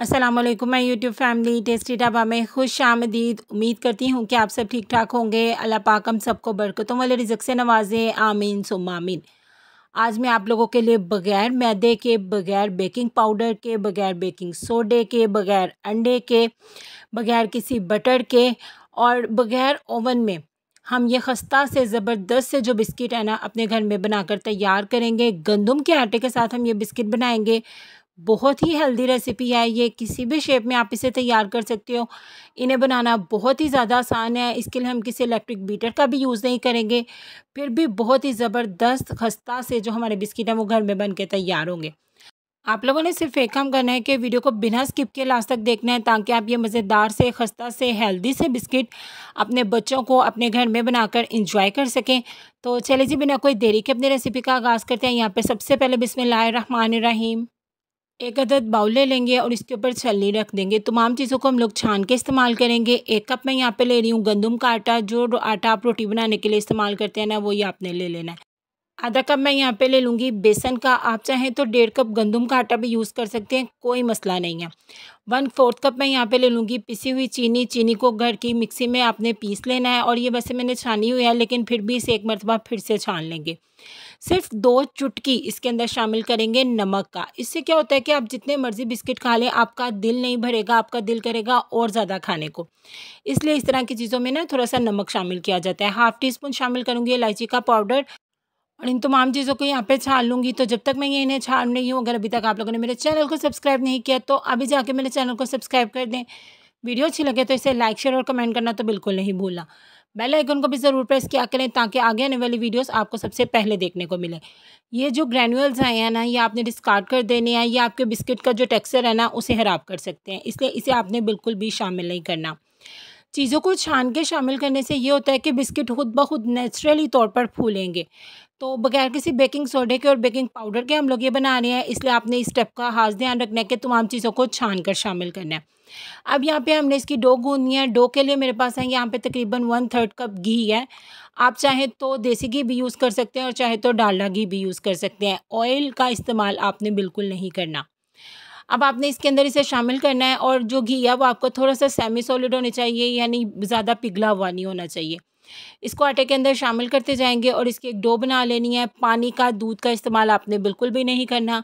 असलम मैं YouTube family tasty dhaba में खुश आमदीद उम्मीद करती हूँ कि आप सब ठीक ठाक होंगे अल्लाह पाक हम सबको बरकतों वाले रिजक से नवाजे आमीन सुम आमीन आज मैं आप लोगों के लिए बगैर मैदे के बगैर बेकिंग पाउडर के बगैर बेकिंग सोडे के बगैर अंडे के बगैर किसी बटर के और बगैर ओवन में हम ये खस्ता से ज़बरदस्त से जो बिस्किट है ना अपने घर में बनाकर तैयार करेंगे गंदम के आटे के साथ हम ये बिस्किट बनाएंगे बहुत ही हेल्दी रेसिपी है ये किसी भी शेप में आप इसे तैयार कर सकते हो इन्हें बनाना बहुत ही ज़्यादा आसान है इसके लिए हम किसी इलेक्ट्रिक बीटर का भी यूज़ नहीं करेंगे फिर भी बहुत ही ज़बरदस्त खस्ता से जो हमारे बिस्किट हैं वो घर में बन के तैयार होंगे आप लोगों ने सिर्फ एक काम करना है कि वीडियो को बिना स्किप के लास्ट तक देखना है ताकि आप ये मज़ेदार से खस्ता से हेल्दी से बिस्किट अपने बच्चों को अपने घर में बनाकर इंजॉय कर सकें तो चले जी बिना कोई देरी के अपनी रेसिपी का आगाज़ करते हैं यहाँ पे सबसे पहले बिस्मिल्लाह रहीम एक अदद बाउले लेंगे और इसके ऊपर छलनी रख देंगे तमाम चीज़ों को हम लोग छान के इस्तेमाल करेंगे एक कप मैं यहाँ पे ले रही हूँ गंदम का आटा जो आटा आप रोटी बनाने के लिए इस्तेमाल करते हैं ना वही आपने ले लेना है आधा कप मैं यहाँ पे ले लूँगी बेसन का आप चाहें तो डेढ़ कप गंदम का आटा भी यूज़ कर सकते हैं कोई मसला नहीं है वन फोर्थ कप मैं यहाँ पे ले लूँगी पिसी हुई चीनी चीनी को घर की मिक्सी में आपने पीस लेना है और ये वैसे मैंने छानी हुई है लेकिन फिर भी इसे एक मरतबा फिर से छान लेंगे सिर्फ दो चुटकी इसके अंदर शामिल करेंगे नमक का इससे क्या होता है कि आप जितने मर्ज़ी बिस्किट खा लें आपका दिल नहीं भरेगा आपका दिल करेगा और ज़्यादा खाने को इसलिए इस तरह की चीज़ों में ना थोड़ा सा नमक शामिल किया जाता है हाफ़ टी स्पून शामिल करूँगी इलायची का पाउडर और इन तमाम चीज़ों को यहाँ पे छान लूँगी तो जब तक मैं ये इन्हें छान रही हूँ अगर अभी तक आप लोगों ने मेरे चैनल को सब्सक्राइब नहीं किया तो अभी जाके मेरे चैनल को सब्सक्राइब कर दें वीडियो अच्छी लगे तो इसे लाइक शेयर और कमेंट करना तो बिल्कुल नहीं भूलना बेल आइकन को भी ज़रूर प्रेस किया करें ताकि आगे आने वाली वीडियोस आपको सबसे पहले देखने को मिले ये जो ग्रैनुअल्स आए हैं ना ये आपने डिस्कार्ड कर देने हैं या आपके बिस्किट का जो टेक्सचर है ना उसे हराब कर सकते हैं इसलिए इसे आपने बिल्कुल भी शामिल नहीं करना चीज़ों को छान के शामिल करने से ये होता है कि बिस्किट खुद ब खुद नेचुरली तौर पर फूलेंगे तो बगैर किसी बेकिंग सोडे के और बेकिंग पाउडर के हम लोग ये बना रहे हैं इसलिए आपने इस स्टेप का खास ध्यान रखना है कि तमाम चीज़ों को छान कर शामिल करना है अब यहाँ पे हमने इसकी डो गूंदनी है डो के लिए मेरे पास है यहाँ पे तकरीबन वन थर्ड कप घी है आप चाहे तो देसी घी भी यूज़ कर सकते हैं और चाहे तो डालडा घी भी यूज़ कर सकते हैं ऑयल का इस्तेमाल आपने बिल्कुल नहीं करना अब आपने इसके अंदर इसे शामिल करना है और जो घी है वो आपको थोड़ा सा सेमी सॉलिड होना चाहिए यानी ज़्यादा पिघला हुआ नहीं होना चाहिए इसको आटे के अंदर शामिल करते जाएंगे और इसकी एक डो बना लेनी है पानी का दूध का इस्तेमाल आपने बिल्कुल भी नहीं करना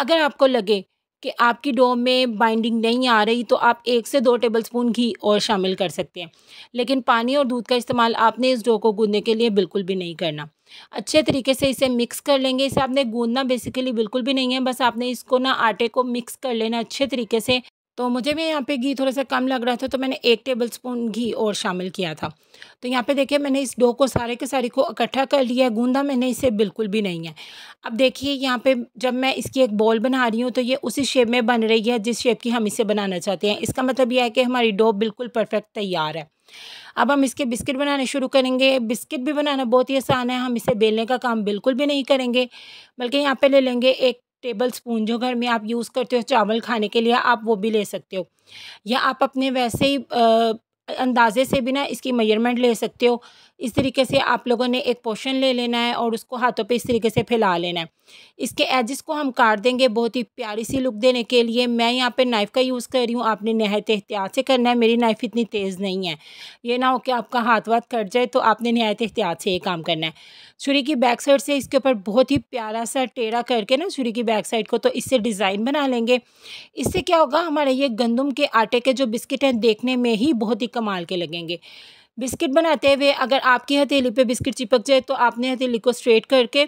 अगर आपको लगे कि आपकी डो में बाइंडिंग नहीं आ रही तो आप एक से दो टेबलस्पून घी और शामिल कर सकते हैं लेकिन पानी और दूध का इस्तेमाल आपने इस डो को गूंदने के लिए बिल्कुल भी नहीं करना अच्छे तरीके से इसे मिक्स कर लेंगे इसे आपने गूंदना बेसिकली बिल्कुल भी नहीं है बस आपने इसको ना आटे को मिक्स कर लेना अच्छे तरीके से तो मुझे भी यहाँ पे घी थोड़ा सा कम लग रहा था तो मैंने एक टेबल स्पून घी और शामिल किया था तो यहाँ पे देखिए मैंने इस डो को सारे के सारे को इकट्ठा कर लिया है गूंदा मैंने इसे बिल्कुल भी नहीं है अब देखिए यहाँ पे जब मैं इसकी एक बॉल बना रही हूँ तो ये उसी शेप में बन रही है जिस शेप की हम इसे बनाना चाहते हैं इसका मतलब यह है कि हमारी डो बिल्कुल परफेक्ट तैयार है अब हम इसके बिस्किट बनाने शुरू करेंगे बिस्किट भी बनाना बहुत ही आसान है हम इसे बेलने का काम बिल्कुल भी नहीं करेंगे बल्कि यहाँ पे ले लेंगे एक टेबल स्पून जो घर में आप यूज़ करते हो चावल खाने के लिए आप वो भी ले सकते हो या आप अपने वैसे ही अंदाजे से भी ना इसकी मेजरमेंट ले सकते हो इस तरीके से आप लोगों ने एक पोशन ले लेना है और उसको हाथों पे इस तरीके से फैला लेना है इसके एजिस को हम काट देंगे बहुत ही प्यारी सी लुक देने के लिए मैं यहाँ पे नाइफ़ का यूज़ कर रही हूँ आपने नहायत एहतियात से करना है मेरी नाइफ़ इतनी तेज़ नहीं है ये ना हो कि आपका हाथ वाथ कट जाए तो आपने नहायत एहतियात से ये काम करना है छुरी की बैक साइड से इसके ऊपर बहुत ही प्यारा सा टेढ़ा करके ना छुरी की बैक साइड को तो इससे डिज़ाइन बना लेंगे इससे क्या होगा हमारे ये गंदम के आटे के जो बिस्किट हैं देखने में ही बहुत ही कमाल के लगेंगे बिस्किट बनाते हुए अगर आपकी हथेली पे बिस्किट चिपक जाए तो आपने हथेली को स्ट्रेट करके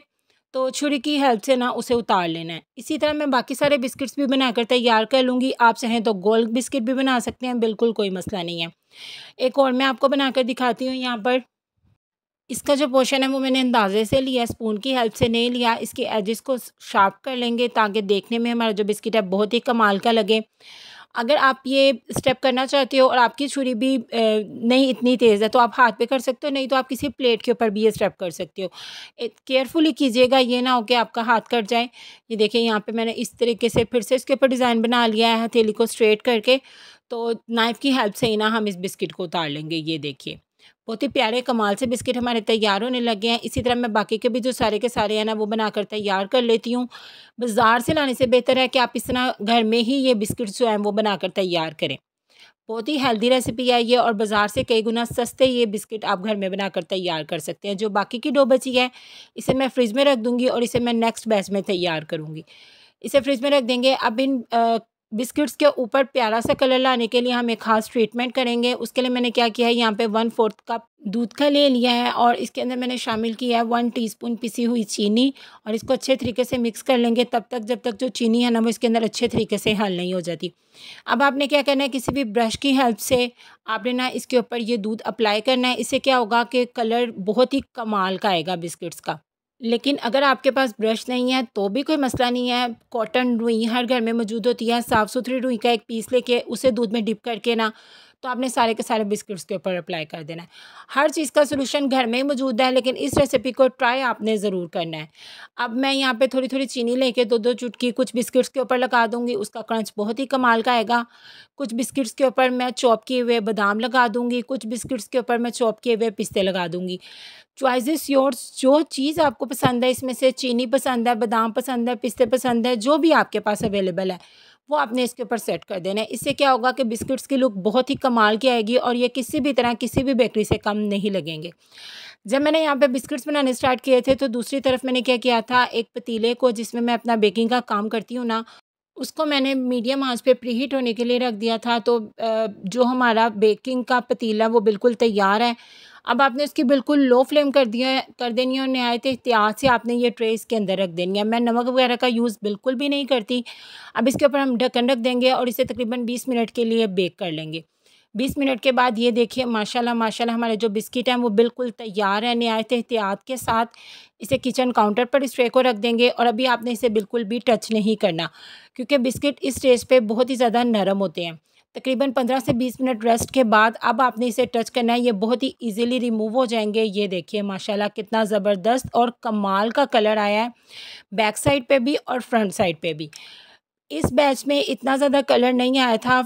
तो छुरी की हेल्प से ना उसे उतार लेना है इसी तरह मैं बाकी सारे बिस्किट्स भी बनाकर तैयार कर लूँगी आप चाहें तो गोल बिस्किट भी बना सकते हैं बिल्कुल कोई मसला नहीं है एक और मैं आपको बनाकर दिखाती हूँ यहाँ पर इसका जो पोर्शन है वो मैंने अंदाजे से लिया स्पून की हेल्प से नहीं लिया इसके एजिस को शार्प कर लेंगे ताकि देखने में हमारा जो बिस्किट है बहुत ही कमाल का लगे अगर आप ये स्टेप करना चाहते हो और आपकी छुरी भी नहीं इतनी तेज़ है तो आप हाथ पे कर सकते हो नहीं तो आप किसी प्लेट के ऊपर भी ये स्टेप कर सकते हो केयरफुली कीजिएगा ये ना हो कि आपका हाथ कट जाए ये देखिए यहाँ पे मैंने इस तरीके से फिर से इसके ऊपर डिज़ाइन बना लिया है हथेली को स्ट्रेट करके तो नाइफ़ की हेल्प से ही ना हम इस बिस्किट को उतार लेंगे ये देखिए बहुत ही प्यारे कमाल से बिस्किट हमारे तैयार होने लगे हैं इसी तरह मैं बाकी के भी जो सारे के सारे हैं ना वो बनाकर तैयार कर लेती हूँ बाज़ार से लाने से बेहतर है कि आप इस तरह घर में ही ये बिस्किट जो हैं वो बनाकर तैयार करें बहुत ही हेल्दी रेसिपी है ये और बाज़ार से कई गुना सस्ते ये बिस्किट आप घर में बनाकर तैयार कर सकते हैं जो बाकी की डो बची है इसे मैं फ्रिज में रख दूँगी और इसे मैं नेक्स्ट बैच में तैयार करूँगी इसे फ्रिज में रख देंगे अब इन बिस्किट्स के ऊपर प्यारा सा कलर लाने के लिए हम एक खास ट्रीटमेंट करेंगे उसके लिए मैंने क्या किया है यहाँ पे वन फोर्थ कप दूध का ले लिया है और इसके अंदर मैंने शामिल किया है वन टीस्पून पिसी हुई चीनी और इसको अच्छे तरीके से मिक्स कर लेंगे तब तक जब तक जो चीनी है ना वो इसके अंदर अच्छे तरीके से हल नहीं हो जाती अब आपने क्या करना है किसी भी ब्रश की हेल्प से आपने ना इसके ऊपर ये दूध अप्लाई करना है इससे क्या होगा कि कलर बहुत ही कमाल का आएगा बिस्किट्स का लेकिन अगर आपके पास ब्रश नहीं है तो भी कोई मसला नहीं है कॉटन रुई हर घर में मौजूद होती है साफ़ सुथरी रुई का एक पीस लेके उसे दूध में डिप करके ना तो आपने सारे के सारे बिस्किट्स के ऊपर अप्लाई कर देना है हर चीज़ का सोल्यूशन घर में ही मौजूद है लेकिन इस रेसिपी को ट्राई आपने ज़रूर करना है अब मैं यहाँ पर थोड़ी थोड़ी चीनी लेके दो दो चुटकी कुछ बिस्किट्स के ऊपर लगा दूँगी उसका क्रंच बहुत ही कमाल का आएगा कुछ बिस्किट्स के ऊपर मैं चॉप किए हुए बादाम लगा दूँगी कुछ बिस्किट्स के ऊपर मैं चॉप किए हुए पिस्ते लगा दूँगी चॉइस योर योर्स जो चीज़ आपको पसंद है इसमें से चीनी पसंद है बादाम पसंद है पिस्ते पसंद है जो भी आपके पास अवेलेबल है वो आपने इसके ऊपर सेट कर देना है इससे क्या होगा कि बिस्किट्स की लुक बहुत ही कमाल की आएगी और ये किसी भी तरह किसी भी बेकरी से कम नहीं लगेंगे जब मैंने यहाँ पे बिस्किट्स बनाने स्टार्ट किए थे तो दूसरी तरफ मैंने क्या किया था एक पतीले को जिसमें मैं अपना बेकिंग का काम करती हूँ ना उसको मैंने मीडियम आंच पे हीट होने के लिए रख दिया था तो जो हमारा बेकिंग का पतीला वो बिल्कुल तैयार है अब आपने इसकी बिल्कुल लो फ्लेम कर दिया कर देनी है और नहायत एहतियात से आपने ये ट्रे इसके अंदर रख देनी है मैं नमक वगैरह का यूज़ बिल्कुल भी नहीं करती अब इसके ऊपर हम ढक्कन रख देंगे और इसे तकरीबन बीस मिनट के लिए बेक कर लेंगे बीस मिनट के बाद ये देखिए माशाल्लाह माशाल्लाह हमारे जो बिस्किट हैं वो बिल्कुल तैयार हैं नहायत एहतियात के साथ इसे किचन काउंटर पर इस ट्रे को रख देंगे और अभी आपने इसे बिल्कुल भी टच नहीं करना क्योंकि बिस्किट इस स्टेज पे बहुत ही ज़्यादा नरम होते हैं तकरीबन 15 से 20 मिनट रेस्ट के बाद अब आपने इसे टच करना है ये बहुत ही इजीली रिमूव हो जाएंगे ये देखिए माशाल्लाह कितना ज़बरदस्त और कमाल का कलर आया है बैक साइड पे भी और फ्रंट साइड पे भी इस बैच में इतना ज़्यादा कलर नहीं आया था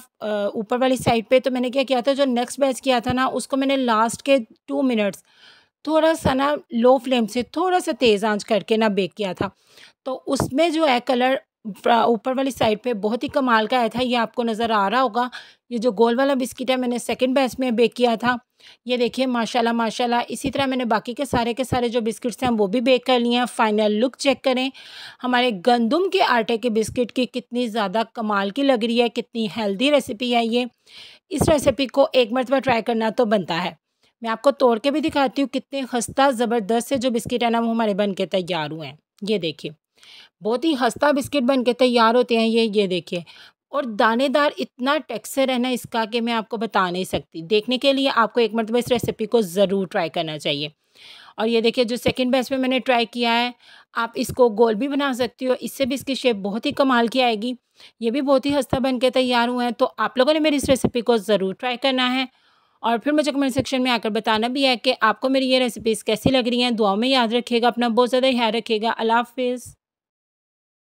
ऊपर वाली साइड पे तो मैंने क्या किया था जो नेक्स्ट बैच किया था ना उसको मैंने लास्ट के टू मिनट्स थोड़ा सा ना लो फ्लेम से थोड़ा सा तेज़ आँच करके ना बेक किया था तो उसमें जो है कलर ऊपर वाली साइड पे बहुत ही कमाल का आया था ये आपको नज़र आ रहा होगा ये जो गोल वाला बिस्किट है मैंने सेकंड बैच में बेक किया था ये देखिए माशाल्लाह माशाल्लाह इसी तरह मैंने बाकी के सारे के सारे जो बिस्किट्स हैं वो भी बेक कर लिए हैं फाइनल लुक चेक करें हमारे गंदम के आटे के बिस्किट की कितनी ज़्यादा कमाल की लग रही है कितनी हेल्दी रेसिपी है ये इस रेसिपी को एक मरतबा ट्राई करना तो बनता है मैं आपको तोड़ के भी दिखाती हूँ कितने खस्ता ज़बरदस्त से जो बिस्किट है ना वो हमारे बन के तैयार हुए हैं ये देखिए बहुत ही हस्ता बिस्किट बन के तैयार होते हैं ये ये देखिए और दानेदार इतना टेक्सचर है ना इसका कि मैं आपको बता नहीं सकती देखने के लिए आपको एक मरतबा इस रेसिपी को ज़रूर ट्राई करना चाहिए और ये देखिए जो सेकंड बेस्ट में मैंने ट्राई किया है आप इसको गोल भी बना सकती हो इससे भी इसकी शेप बहुत ही कमाल की आएगी ये भी बहुत ही हस्ता बन के तैयार हुए हैं तो आप लोगों ने मेरी इस रेसिपी को ज़रूर ट्राई करना है और फिर मुझे कमेंट सेक्शन में आकर बताना भी है कि आपको मेरी ये रेसिपीज़ कैसी लग रही हैं दुआ में याद रखिएगा अपना बहुत ज़्यादा ख्याल रखिएगा अला हाफिज़